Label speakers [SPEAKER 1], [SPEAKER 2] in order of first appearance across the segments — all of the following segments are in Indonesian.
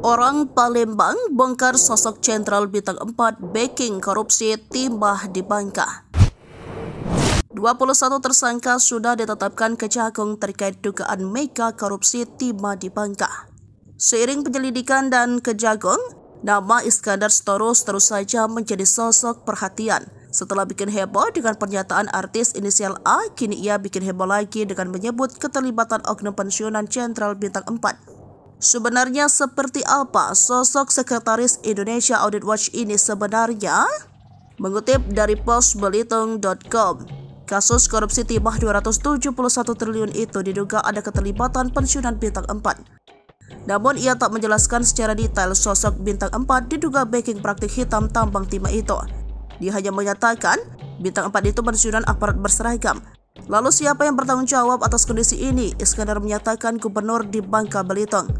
[SPEAKER 1] Orang Palembang bongkar sosok jenderal bintang 4 backing korupsi timbah di Bangka. 21 tersangka sudah ditetapkan ke Jagung terkait dugaan mega korupsi timah di Bangka. Seiring penyelidikan dan kejagung, nama Iskandar Storos terus saja menjadi sosok perhatian. Setelah bikin heboh dengan pernyataan artis inisial A, kini ia bikin heboh lagi dengan menyebut keterlibatan oknum pensiunan Jenderal Bintang 4. Sebenarnya seperti apa sosok Sekretaris Indonesia Audit Watch ini sebenarnya? Mengutip dari postbelitung.com, kasus korupsi timah 271 triliun itu diduga ada keterlibatan pensiunan bintang 4. Namun ia tak menjelaskan secara detail sosok bintang 4 diduga backing praktik hitam tambang timah itu. Dia hanya menyatakan bintang 4 itu pensiunan aparat berseragam Lalu siapa yang bertanggung jawab atas kondisi ini? Iskandar menyatakan gubernur di Bangka Belitung.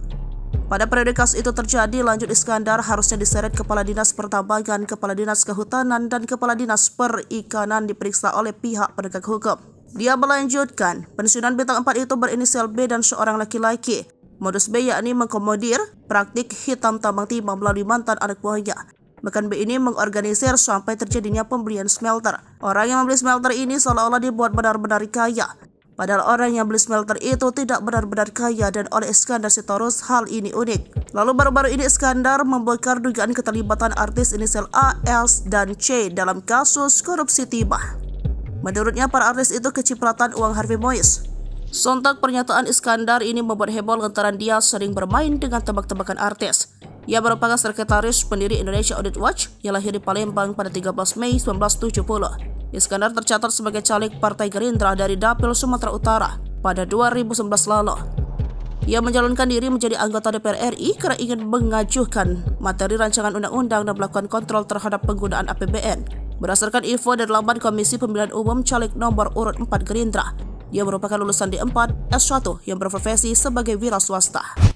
[SPEAKER 1] Pada periode kasus itu terjadi, lanjut Iskandar harusnya diseret Kepala Dinas Pertambangan, Kepala Dinas Kehutanan, dan Kepala Dinas Perikanan diperiksa oleh pihak penegak hukum. Dia melanjutkan, pensiunan bintang 4 itu berinisial B dan seorang laki-laki. Modus B yakni mengkomodir praktik hitam tambang timah melalui mantan anak buahnya. Bahkan B ini mengorganisir sampai terjadinya pembelian smelter. Orang yang membeli smelter ini seolah-olah dibuat benar-benar kaya. Padahal orang yang beli smelter itu tidak benar-benar kaya dan oleh Iskandar Sitorus hal ini unik. Lalu baru-baru ini Iskandar membongkar dugaan keterlibatan artis inisial A, L, dan C dalam kasus korupsi timah. Menurutnya para artis itu kecipratan uang Harvey Mois. Sontak pernyataan Iskandar ini membuat heboh lantaran dia sering bermain dengan tebak-tebakan artis. Ia merupakan sekretaris pendiri Indonesia Audit Watch yang lahir di Palembang pada 13 Mei 1970. Iskandar tercatat sebagai caleg Partai Gerindra dari Dapil Sumatera Utara pada 2011 lalu. Ia menjalankan diri menjadi anggota DPR RI karena ingin mengajukan materi rancangan undang-undang dan melakukan kontrol terhadap penggunaan APBN. Berdasarkan info dari laman Komisi Pemilihan Umum Caleg Nomor Urut 4 Gerindra, ia merupakan lulusan D4 S1 yang berprofesi sebagai wira swasta.